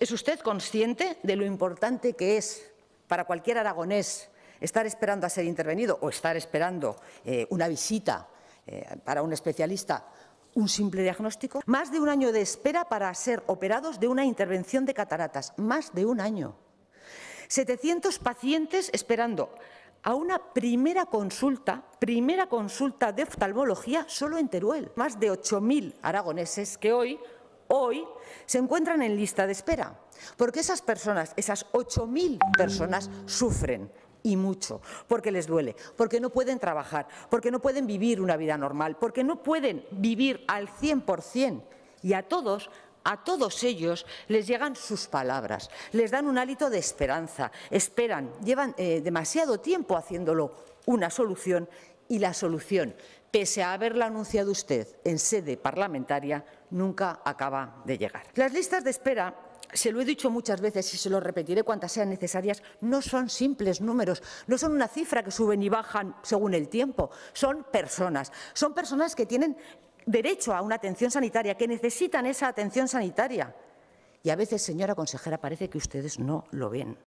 ¿Es usted consciente de lo importante que es para cualquier aragonés estar esperando a ser intervenido o estar esperando eh, una visita eh, para un especialista un simple diagnóstico? Más de un año de espera para ser operados de una intervención de cataratas. Más de un año. 700 pacientes esperando a una primera consulta, primera consulta de oftalmología solo en Teruel. Más de 8.000 aragoneses que hoy hoy se encuentran en lista de espera, porque esas personas, esas 8.000 personas sufren y mucho, porque les duele, porque no pueden trabajar, porque no pueden vivir una vida normal, porque no pueden vivir al 100% y a todos a todos ellos les llegan sus palabras, les dan un hálito de esperanza, esperan, llevan eh, demasiado tiempo haciéndolo una solución y la solución, pese a haberla anunciado usted en sede parlamentaria, nunca acaba de llegar. Las listas de espera se lo he dicho muchas veces y se lo repetiré cuantas sean necesarias, no son simples números, no son una cifra que suben y bajan según el tiempo, son personas, son personas que tienen derecho a una atención sanitaria, que necesitan esa atención sanitaria. Y a veces, señora consejera, parece que ustedes no lo ven.